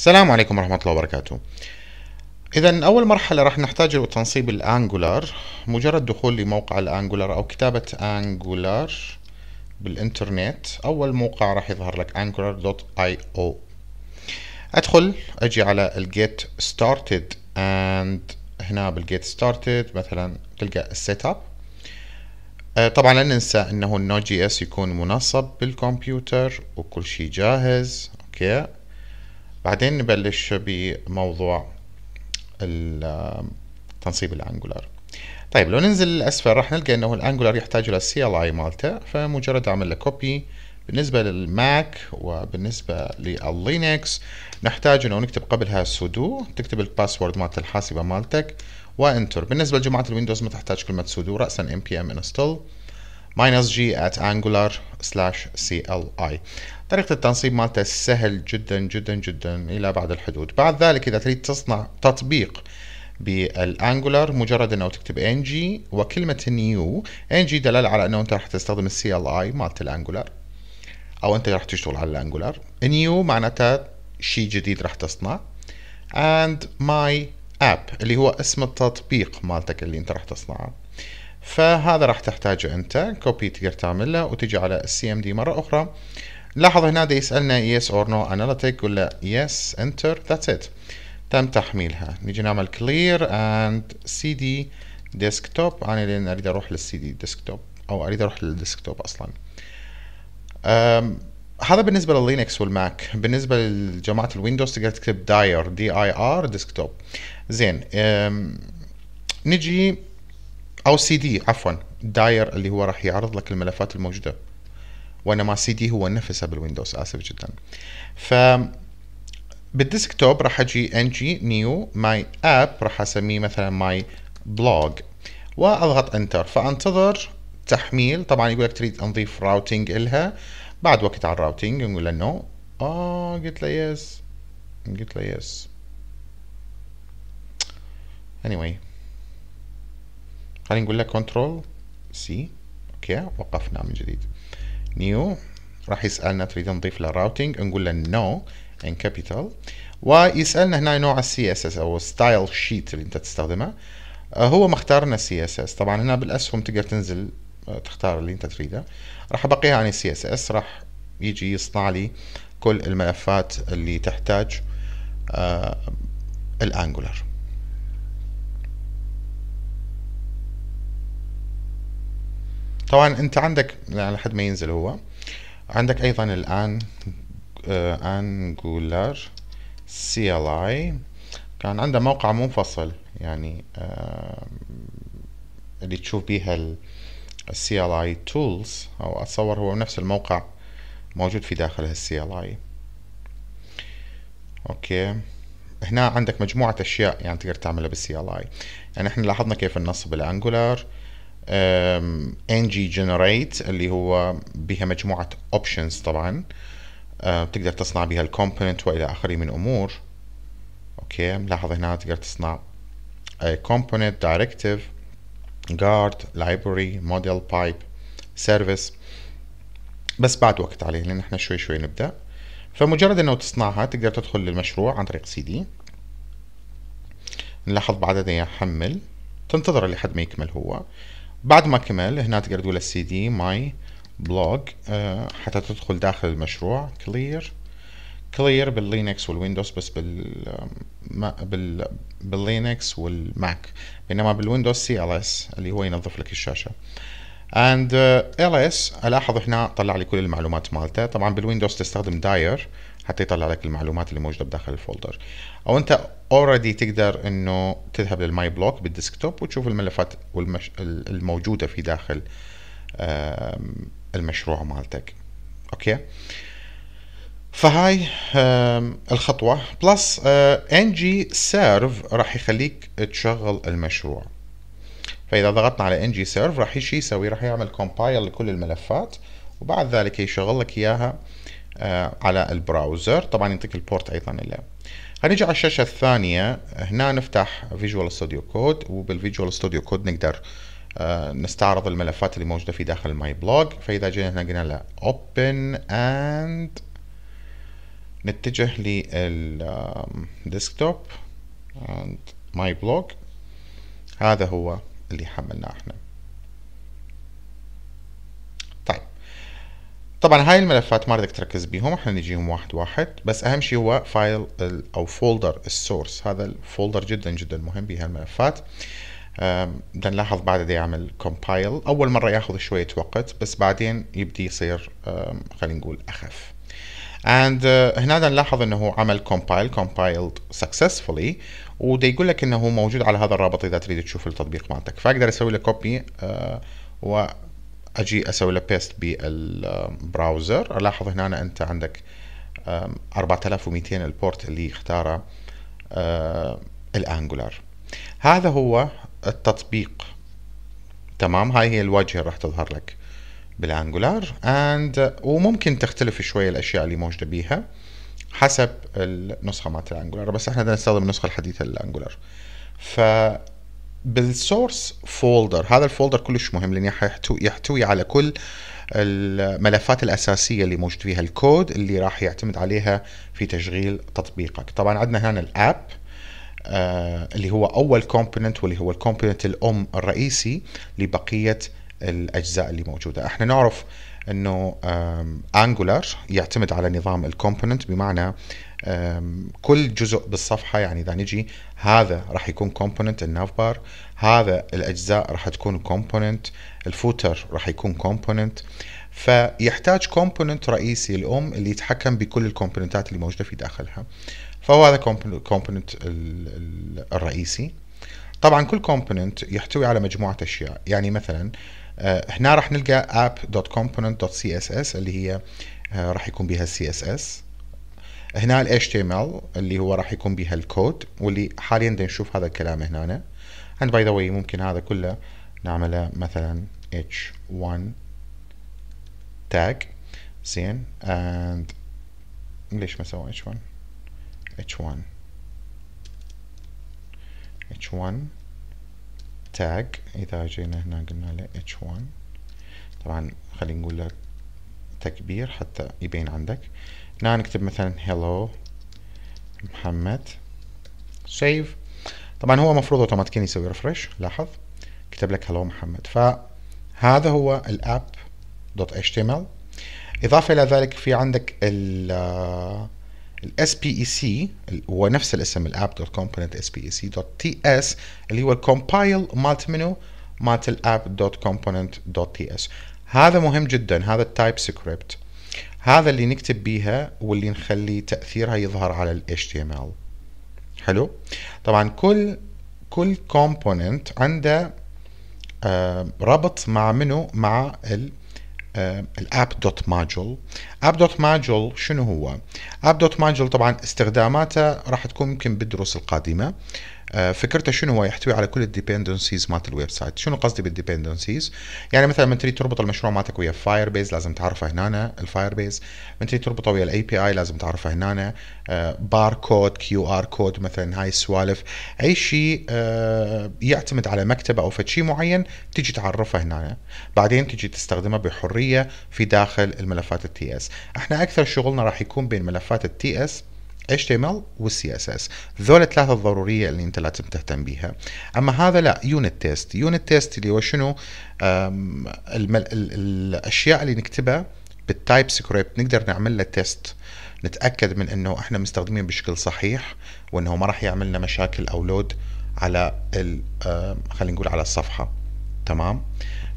السلام عليكم ورحمة الله وبركاته إذا أول مرحلة راح نحتاج له تنصيب الأنجولار مجرد دخول لموقع الأنجولار أو كتابة أنجولار بالإنترنت أول موقع راح يظهر لك angular.io أدخل أجي على الجيت started and هنا بالجيت started مثلا تلقى السيت اب آه، طبعا لا ننسى انه النوت جي اس يكون منصب بالكمبيوتر وكل شيء جاهز اوكي بعدين نبلش بموضوع التنصيب الانجولار طيب لو ننزل للاسفل راح نلقى انه الانجولار يحتاج الى السي ال اي مالته فمجرد اعمل له كوبي بالنسبة للماك وبالنسبة لللينكس نحتاج انه نكتب قبلها سودو تكتب الباسورد مالت الحاسبة مالتك وانتر بالنسبة لجماعة الويندوز ما تحتاج كلمة سودو رأسا npm install minus g at angular slash cli طريقة التنصيب مالته سهل جدا جدا جدا إلى بعض الحدود بعد ذلك إذا تريد تصنع تطبيق بالانجولار مجرد انه تكتب ان جي وكلمه نيو ان جي دلاله على انه انت راح تستخدم السي ال اي مالت الانجولار او انت راح تشتغل على الانجولار نيو معناتها شيء جديد راح تصنع اند ماي اب اللي هو اسم التطبيق مالتك اللي انت راح تصنعه فهذا راح تحتاجه انت كوبي تقدر تعمله وتجي على السي ام دي مره اخرى نلاحظ هنا دي يسألنا yes or no analytic ولا yes enter that's it تم تحميلها نيجي نعمل clear and cd desktop أنا لأن أريد أروح للسي دي desktop أو أريد أروح للديسكتوب أصلا هذا بالنسبة لللينكس والماك بالنسبة لجماعة الويندوز تقدر تكتب داير دي اي ار ديسكتوب زين نجي او سي دي عفوا داير اللي هو راح يعرض لك الملفات الموجودة وانما سي دي هو نفسه بالويندوز اسف جدا ف بالديسكتوب راح اجي جي نيو ماي اب راح اسميه مثلا ماي بلوج واضغط انتر فانتظر تحميل طبعا يقول لك تريد نضيف راوتنج الها بعد وقت على الراوتنج نقول له نو اه قلت له يس قلت له يس anyway خلينا نقول له كنترول سي اوكي وقفنا من جديد نيو راح يسالنا تريد نضيف له راوتنج نقول له نو ان كابيتال ويسالنا هنا نوع السي اس اس او ستايل شيت اللي انت تستخدمه آه، هو مختار لنا سي اس اس طبعا هنا بالاسهم تقدر تنزل آه، تختار اللي انت تريده راح ابقيها عن يعني السي اس اس راح يجي يصنع لي كل الملفات اللي تحتاج آه، الانجولار طبعا انت عندك لحد ما ينزل هو عندك ايضا الان انجولار سي ال اي كان عنده موقع منفصل يعني آه اللي تشوف بيها السي ال اي تولز او اتصور هو نفس الموقع موجود في داخل السي ال اي اوكي هنا عندك مجموعة اشياء يعني تقدر تعملها بالسي ال اي يعني احنا لاحظنا كيف النصب الانجولار ان جي جنريت اللي هو بها مجموعه اوبشنز طبعا آه، تقدر تصنع بها الكومبوننت والى اخره من امور اوكي لاحظ هنا تقدر تصنع كومبوننت دايركتيف جارد لايبرري موديل بايب سيرفيس بس بعد وقت عليه لان احنا شوي شوي نبدا فمجرد انه تصنعها تقدر تدخل للمشروع عن طريق سي دي نلاحظ بعدها يحمل تنتظر لحد ما يكمل هو بعد ما كمل هنا تقدر تقول السي دي ماي بلوج آه، حتى تدخل داخل المشروع كلير كلير باللينكس والويندوز بس بال بال باللينكس والماك بينما بالويندوز سي ال اس اللي هو ينظف لك الشاشه اند آه، ال اس الاحظ هنا طلع لي كل المعلومات مالته طبعا بالويندوز تستخدم داير حتى يطلع لك المعلومات اللي موجوده بداخل الفولدر او انت اوريدي تقدر انه تذهب للماي بلوك بالديسكتوب وتشوف الملفات والمش... الموجوده في داخل المشروع مالتك اوكي فهاي الخطوة بلس انجي سيرف راح يخليك تشغل المشروع فإذا ضغطنا على انجي سيرف راح ايش يسوي راح يعمل كومبايل لكل الملفات وبعد ذلك يشغل لك إياها آه، على البراوزر طبعا يعطيك البورت ايضا له هنيجي على الشاشه الثانيه هنا نفتح فيجوال ستوديو كود وبالفيجوال ستوديو كود نقدر آه، نستعرض الملفات اللي موجوده في داخل ماي بلوج فاذا جينا هنا قلنا له اوبن اند نتجه للديسكتوب اند ماي بلوج هذا هو اللي حملناه احنا طبعا هاي الملفات ما بدك تركز بيهم احنا نجيهم واحد واحد بس اهم شيء هو فايل او فولدر السورس هذا الفولدر جدا جدا مهم الملفات بدنا نلاحظ بعد يعمل كومبايل اول مره ياخذ شويه وقت بس بعدين يبدي يصير خلينا نقول اخف and uh, هنا نلاحظ انه عمل كومبايل كومبايلد سكسسفولي وده يقول لك انه موجود على هذا الرابط اذا تريد تشوف التطبيق مالتك فاقدر اسوي له كوبي uh, آه، و اجي اسوي له بيست بالبراوزر الاحظ هنا أنا انت عندك 4200 البورت اللي اختاره الانجولار هذا هو التطبيق تمام هاي هي الواجهه راح تظهر لك بالانجولار اند وممكن تختلف شويه الاشياء اللي موجوده بيها حسب النسخه مالت الانجولار بس احنا نستخدم النسخه الحديثه للانجولار ف بالسورس فولدر هذا الفولدر كلش مهم لان يحتوي, يحتوي على كل الملفات الاساسيه اللي موجود فيها الكود اللي راح يعتمد عليها في تشغيل تطبيقك طبعا عندنا هنا الاب آه، اللي هو اول كومبوننت واللي هو الكومبوننت الام الرئيسي لبقيه الاجزاء اللي موجوده احنا نعرف انه انجولار يعتمد على نظام الكومبوننت بمعنى كل جزء بالصفحه يعني اذا نجي هذا راح يكون كومبوننت الناف بار هذا الاجزاء راح تكون كومبوننت الفوتر راح يكون كومبوننت فيحتاج كومبوننت رئيسي الام اللي يتحكم بكل الكومبوننتات اللي موجوده في داخلها فهو هذا كومبوننت الرئيسي طبعا كل كومبوننت يحتوي على مجموعه اشياء يعني مثلا آه، هنا راح نلقى app.component.css اللي هي آه، راح يكون بها السي اس اس هنا ال HTML اللي هو راح يكون بها الكود واللي حاليا بدنا نشوف هذا الكلام هنا and by the way ممكن هذا كله نعمله مثلا h1 tag زين and ليش ما سوى h1 h1 h1 تاج اذا جينا هنا قلنا له h1 طبعا خلينا نقول له تكبير حتى يبين عندك هنا نكتب مثلا hello محمد سيف طبعا هو مفروض اوتوماتيكيا يسوي ريفرش لاحظ كتب لك هلو محمد فهذا هو الاب دوت html اضافه الى ذلك في عندك ال الاس بي اي سي هو نفس الاسم الاب دوت كومبوننت اس بي اي سي دوت تي اس اللي هو الكومبايل مالت منو مالت الاب دوت كومبوننت دوت تي اس هذا مهم جدا هذا التايب سكريبت هذا اللي نكتب بيها واللي نخلي تاثيرها يظهر على ال HTML حلو طبعا كل كل كومبوننت عنده آه ربط مع منو مع ال آه، الاب دوت ماجل اب دوت ماجل شنو هو اب دوت ماجل طبعا استخداماته راح تكون يمكن بالدروس القادمه آه، فكرته شنو هو يحتوي على كل الديبندنسيز مالت الويب سايت شنو قصدي بالديبندنسيز يعني مثلا من تريد تربط المشروع مالتك ويا فاير بيز لازم تعرفه هنا الفاير بيز من تريد تربطه ويا الاي بي اي لازم تعرفه هنا آه، باركود كيو ار كود مثلا هاي السوالف اي شيء آه، يعتمد على مكتبه او شيء معين تجي تعرفه هنا بعدين تجي تستخدمه بحريه في داخل الملفات التي اس احنا اكثر شغلنا راح يكون بين ملفات التي اس HTML و CSS ذول الثلاثة الضرورية اللي انت لازم تهتم بيها اما هذا لا يونت تيست يونت تيست اللي هو شنو المل... الاشياء اللي نكتبها بالتايب سكريبت نقدر نعمل له تيست نتاكد من انه احنا مستخدمين بشكل صحيح وانه ما راح يعمل لنا مشاكل او لود على ال... خلينا نقول على الصفحة تمام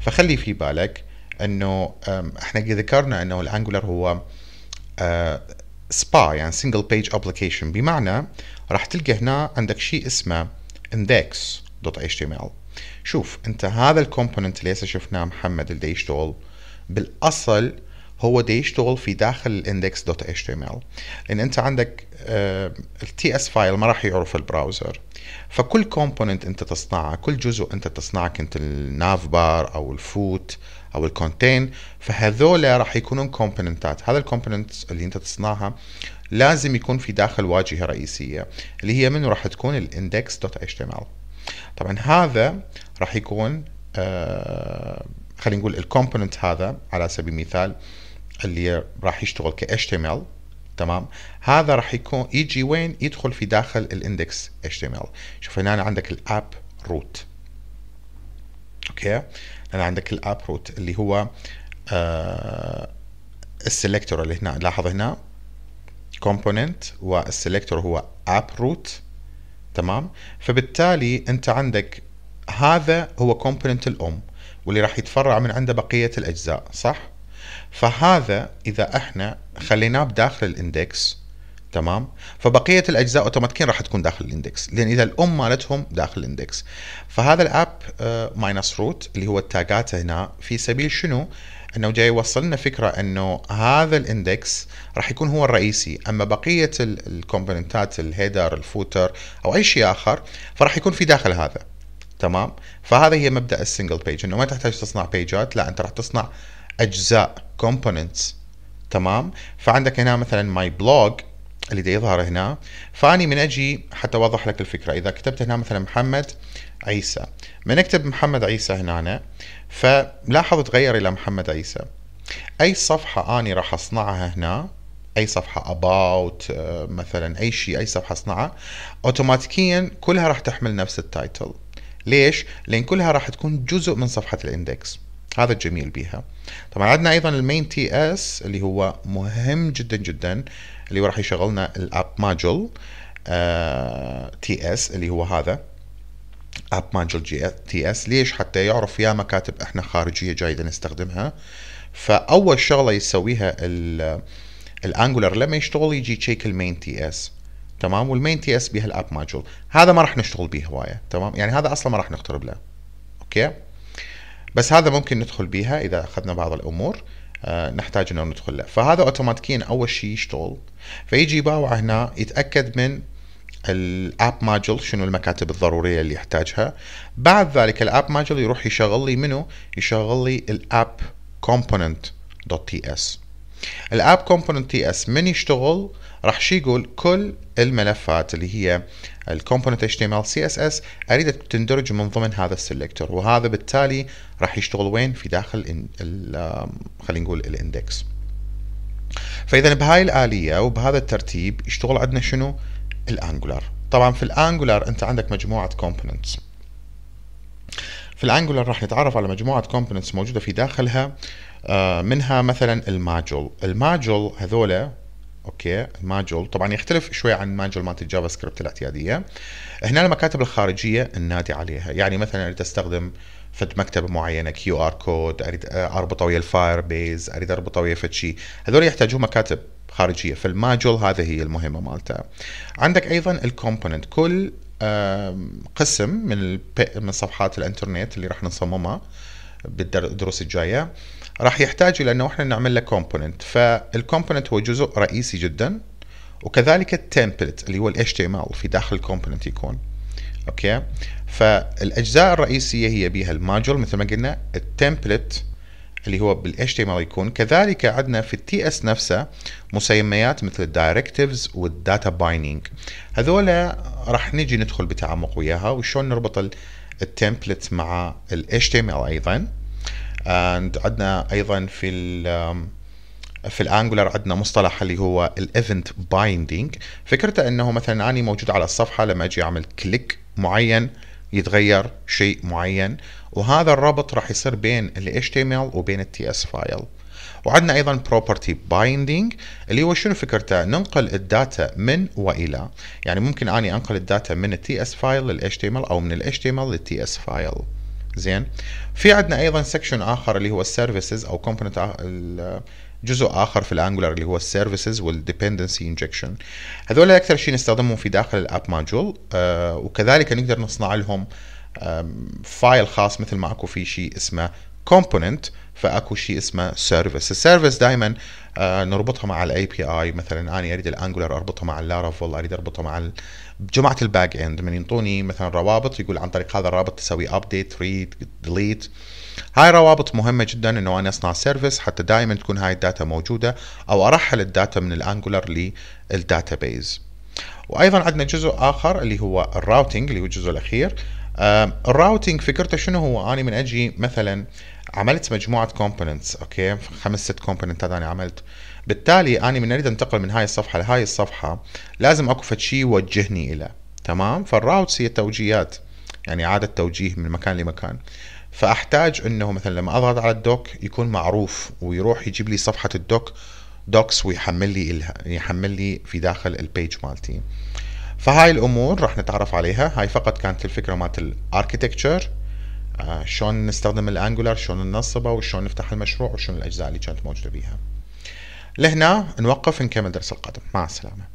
فخلي في بالك انه احنا ذكرنا انه الانجولار هو آه، سبا يعني سنجل بيج ابلكيشن بمعنى راح تلقى هنا عندك شيء اسمه index.html شوف انت هذا الكومبوننت اللي هسه شفناه محمد اللي يشتغل بالاصل هو ده يشتغل في داخل الاندكس دوت اتش تي ام ال لان انت عندك آه، التي اس فايل ما راح يعرف البراوزر فكل كومبوننت انت تصنعه كل جزء انت تصنعه كنت الناف بار او الفوت او الكونتين فهذول راح يكونون كومبوننتات هذا الكومبوننت اللي انت تصنعها لازم يكون في داخل واجهه رئيسيه اللي هي منو راح تكون الاندكس دوت اتش تي ام ال طبعا هذا راح يكون آه خلينا نقول الكومبوننت هذا على سبيل المثال اللي راح يشتغل ك HTML تمام هذا راح يكون يجي وين يدخل في داخل الاندكس HTML شوف هنا عندك الاب روت اوكي هنا عندك الاب روت اللي هو آه السلكتور اللي هنا لاحظ هنا كومبوننت والسلكتور هو اب روت تمام فبالتالي انت عندك هذا هو كومبوننت الام واللي راح يتفرع من عنده بقيه الاجزاء صح فهذا اذا احنا خليناه بداخل الاندكس تمام فبقيه الاجزاء اوتوماتيكيا راح تكون داخل الاندكس لان اذا الام مالتهم داخل الاندكس فهذا الاب ماينس آه، روت اللي هو التاجات هنا في سبيل شنو انه جاي يوصل فكره انه هذا الاندكس راح يكون هو الرئيسي اما بقيه الكومبوننتات الهيدر الفوتر او اي شيء اخر فراح يكون في داخل هذا تمام فهذا هي مبدا السنجل بيج انه ما تحتاج تصنع بيجات لا انت راح تصنع اجزاء components تمام فعندك هنا مثلا ماي بلوج اللي دا يظهر هنا فاني من اجي حتى اوضح لك الفكره اذا كتبت هنا مثلا محمد عيسى من اكتب محمد عيسى هنا أنا فلاحظ تغير الى محمد عيسى اي صفحه اني راح اصنعها هنا اي صفحه اباوت آه، مثلا اي شيء اي صفحه اصنعها اوتوماتيكيا كلها راح تحمل نفس التايتل ليش لان كلها راح تكون جزء من صفحه الاندكس هذا الجميل بيها طبعا عندنا ايضا المين تي اس اللي هو مهم جدا جدا اللي هو راح يشغلنا الاب ماجل تي اس اللي هو هذا اب ماجل جي تي اس ليش حتى يعرف يا مكاتب احنا خارجيه جايده نستخدمها فاول شغله يسويها الانجولر لما يشتغل يجي تشيك المين تي اس تمام والمين تي اس بها الاب ماجل هذا ما راح نشتغل به هوايه تمام يعني هذا اصلا ما راح نقترب له اوكي بس هذا ممكن ندخل بيها اذا اخذنا بعض الامور آه، نحتاج انه ندخل له فهذا اوتوماتيكيا اول شيء يشتغل فيجي باوع هنا يتاكد من الاب ماجل شنو المكاتب الضروريه اللي يحتاجها بعد ذلك الاب ماجل يروح يشغل لي منه يشغل لي الاب كومبوننت دوت تي اس الاب كومبوننت تي اس من يشتغل راح شي يقول كل الملفات اللي هي الكومبوننت HTML CSS اريد تندرج من ضمن هذا السلكتور وهذا بالتالي راح يشتغل وين في داخل خلينا نقول الاندكس فاذا بهاي الاليه وبهذا الترتيب يشتغل عندنا شنو الانجولار طبعا في الانجولار انت عندك مجموعه كومبوننتس في الانجولر راح نتعرف على مجموعه كومبوننتس موجوده في داخلها آه، منها مثلا الماجول الماجول هذول اوكي الماجول طبعا يختلف شوي عن ماجول مالت الجافا سكريبت الاعتياديه هنا المكاتب الخارجيه النادي عليها يعني مثلا اريد استخدم فد مكتبه معينه كيو ار كود اريد اربطه ويا الفاير بيز اريد اربطه ويا فد شيء هذول يحتاجون مكاتب خارجيه فالماجول هذه هي المهمه مالته عندك ايضا الكومبوننت كل قسم من من صفحات الانترنت اللي راح نصممها بالدروس الجايه راح يحتاج الى انه احنا نعمل له كومبوننت فالكومبوننت هو جزء رئيسي جدا وكذلك التمبلت اللي هو ال HTML في داخل الكومبوننت يكون اوكي فالاجزاء الرئيسيه هي بيها الماجل مثل ما قلنا التمبلت اللي هو بال HTML يكون كذلك عندنا في التي اس نفسه مسميات مثل الدايركتيفز والداتا بايننج هذولا راح نجي ندخل بتعمق وياها وشلون نربط التمبلت مع ال HTML ايضا عندنا ايضا في ال في الانجولار عندنا مصطلح اللي هو الايفنت بايندينج فكرته انه مثلا اني موجود على الصفحه لما اجي اعمل كليك معين يتغير شيء معين وهذا الرابط راح يصير بين ال HTML وبين ال TS file وعندنا ايضا property binding اللي هو شنو فكرته ننقل الداتا من والى يعني ممكن اني انقل الداتا من التي اس فايل لل HTML او من ال HTML لل TS فايل زين في عندنا ايضا سكشن اخر اللي هو السيرفيسز او كومبوننت جزء اخر في الانجولار اللي هو السيرفيسز والديبندنسي انجكشن هذول اكثر شيء نستخدمهم في داخل الاب ماجول آه وكذلك نقدر نصنع لهم فايل خاص مثل ما اكو في شيء اسمه كومبوننت فاكو شيء اسمه سيرفيس السيرفيس دائما نربطها مع الاي بي اي مثلا انا اريد الانجولر اربطها مع اللارافول اريد اربطها مع جماعه الباك اند من ينطوني مثلا روابط يقول عن طريق هذا الرابط تسوي ابديت ريد ديليت هاي روابط مهمة جدا انه انا اصنع سيرفيس حتى دائما تكون هاي الداتا موجودة او ارحل الداتا من الانجولر للداتا بيز وايضا عندنا جزء اخر اللي هو الراوتنج اللي هو الجزء الاخير الراوتنج فكرته شنو هو انا من اجي مثلا عملت مجموعه كومبوننتس اوكي خمس ست كومبوننتات انا عملت بالتالي انا من اريد انتقل من هاي الصفحه لهاي الصفحه لازم اكو شيء يوجهني الى تمام فالراوتس هي توجيهات يعني اعاده توجيه من مكان لمكان فاحتاج انه مثلا لما اضغط على الدوك يكون معروف ويروح يجيب لي صفحه الدوك دوكس ويحمل لي يعني يحمل لي في داخل البيج مالتي فهاي الامور راح نتعرف عليها هاي فقط كانت الفكره مالت الاركتكتشر آه شلون نستخدم الانجولار شلون ننصبه وشلون نفتح المشروع وشلون الاجزاء اللي كانت موجوده بيها لهنا نوقف نكمل درس القادم مع السلامه